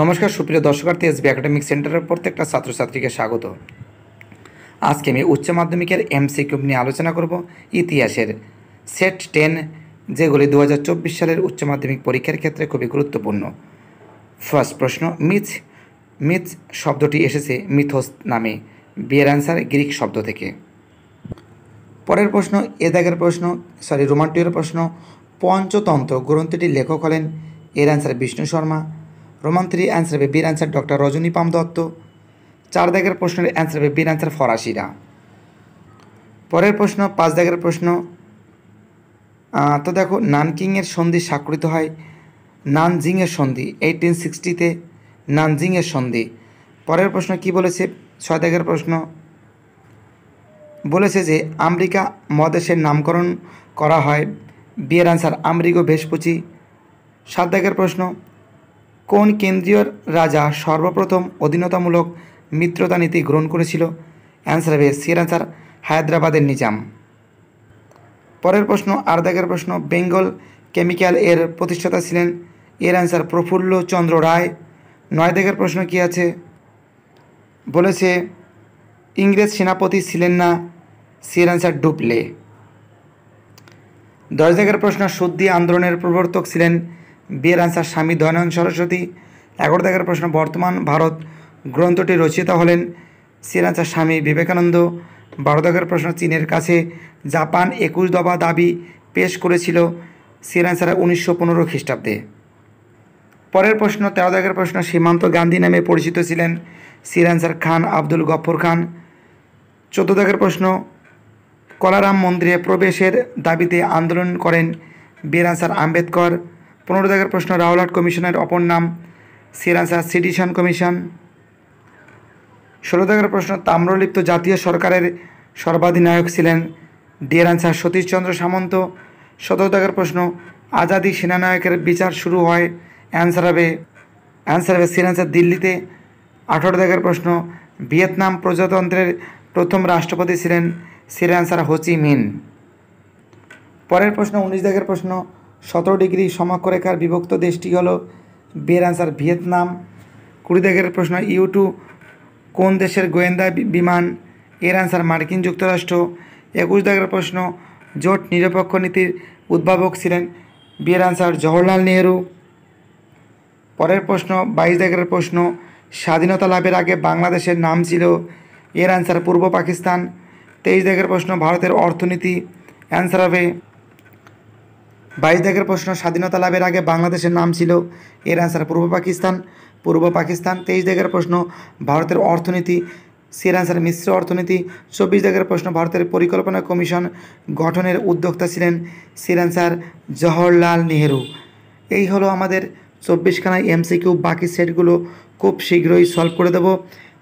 নমস্কার সুপ্রিয় দর্শকার্থী SB academic সেন্টারের প্রত্যেকটা ছাত্রছাত্রীকে স্বাগত আজকে আমি উচ্চ মাধ্যমিকের কিউব নিয়ে আলোচনা করব ইতিহাসের সেট টেন যেগুলি দু সালের উচ্চ মাধ্যমিক পরীক্ষার ক্ষেত্রে খুবই গুরুত্বপূর্ণ ফার্স্ট প্রশ্ন মিথ মিথ শব্দটি এসেছে মিথোস নামে বিয়ের অ্যান্সার গ্রিক শব্দ থেকে পরের প্রশ্ন এ দাগের প্রশ্ন সরি রোমান্টিকের প্রশ্ন পঞ্চতন্ত্র গ্রন্থটির লেখক হলেন এর answer Vishnu Sharma roman three answer হবে বীর অ্যান্সার ডক্টর রজনী পাম দত্ত চার দাগের প্রশ্নের অ্যান্সার হবে বীর অ্যান্সার ফরাসিরা পরের প্রশ্ন পাঁচ দাগের প্রশ্ন তো দেখো নানকিংয়ের সন্ধি স্বাক্ষরিত হয় নানজিংয়ের সন্ধি এইটিন সিক্সটিতে নানজিংয়ের সন্ধি পরের প্রশ্ন কি বলেছে ছয় দাগের প্রশ্ন বলেছে যে আমেরিকা মহাদেশের নামকরণ করা হয় বিয়ের আনসার আমরিগো ভেসপুচি সাত দাগের প্রশ্ন কোন কেন্দ্রীয় রাজা সর্বপ্রথম অধীনতামূলক মিত্রতা নীতি গ্রহণ করেছিল অ্যান্সার হবে সিয়ের অ্যান্সার হায়দ্রাবাদের নিজাম পরের প্রশ্ন আর দাগের প্রশ্ন বেঙ্গল কেমিক্যাল এর প্রতিষ্ঠাতা ছিলেন এর অ্যান্সার প্রফুল্ল চন্দ্র রায় নয় দাগের প্রশ্ন কি আছে বলেছে ইংরেজ সেনাপতি ছিলেন না সিয়ের অ্যান্সার ডুপলে দশ জায়গার প্রশ্ন সদ্দি আন্দোলনের প্রবর্তক ছিলেন বিয়ের আনসার স্বামী দয়ানন্দ সরস্বতী এগারো দাগের প্রশ্ন বর্তমান ভারত গ্রন্থটি রচিত হলেন আনসার স্বামী বিবেকানন্দ বারো দাগের প্রশ্ন চীনের কাছে জাপান একুশ দফা দাবি পেশ করেছিল সিরাঞ্চারা উনিশশো পনেরো খ্রিস্টাব্দে পরের প্রশ্ন তেরো দাগের প্রশ্ন সীমান্ত গান্ধী নামে পরিচিত ছিলেন আনসার খান আব্দুল গফর খান চোদ্দো দাগের প্রশ্ন কলারাম মন্দিরে প্রবেশের দাবিতে আন্দোলন করেন আনসার আম্বেদকর পনেরো দাগের প্রশ্ন রাওলাট কমিশনের অপর নাম সিরাসা সিটিশন কমিশন ষোলো দাগের প্রশ্ন তাম্রলিপ্ত জাতীয় সরকারের সর্বাধিনায়ক ছিলেন ডিয়ার আনসার সতীশচন্দ্র সামন্ত সতেরো দাগের প্রশ্ন আজাদি সেনানায়কের বিচার শুরু হয় অ্যান্সার হবে অ্যান্সার হবে সিরান্সার দিল্লিতে আঠারো দাগের প্রশ্ন ভিয়েতনাম প্রজাতন্ত্রের প্রথম রাষ্ট্রপতি ছিলেন সিরান্সার হোচি মিন পরের প্রশ্ন উনিশ দাগের প্রশ্ন সতেরো ডিগ্রি সমক্ষরেখার বিভক্ত দেশটি হলো বিয়ের আনসার ভিয়েতনাম কুড়ি দেখের প্রশ্ন ইউটু কোন দেশের গোয়েন্দা বিমান এর আনসার মার্কিন যুক্তরাষ্ট্র একুশ দাগের প্রশ্ন জোট নিরপেক্ষ নীতির উদ্ভাবক ছিলেন বিয়ের আনসার জওহরলাল নেহরু পরের প্রশ্ন বাইশ দাগের প্রশ্ন স্বাধীনতা লাভের আগে বাংলাদেশের নাম ছিল এর আনসার পূর্ব পাকিস্তান তেইশ দাগের প্রশ্ন ভারতের অর্থনীতি অ্যান্সার হবে বাইশ দাগের প্রশ্ন স্বাধীনতা লাভের আগে বাংলাদেশের নাম ছিল এর আনসার পূর্ব পাকিস্তান পূর্ব পাকিস্তান তেইশ দাগের প্রশ্ন ভারতের অর্থনীতি সের আনসার মিশ্র অর্থনীতি চব্বিশ দাগের প্রশ্ন ভারতের পরিকল্পনা কমিশন গঠনের উদ্যোক্তা ছিলেন সের আনসার জওহরলাল নেহেরু এই হলো আমাদের চব্বিশখানা এমসিকিউ বাকি সেটগুলো খুব শীঘ্রই সলভ করে দেবো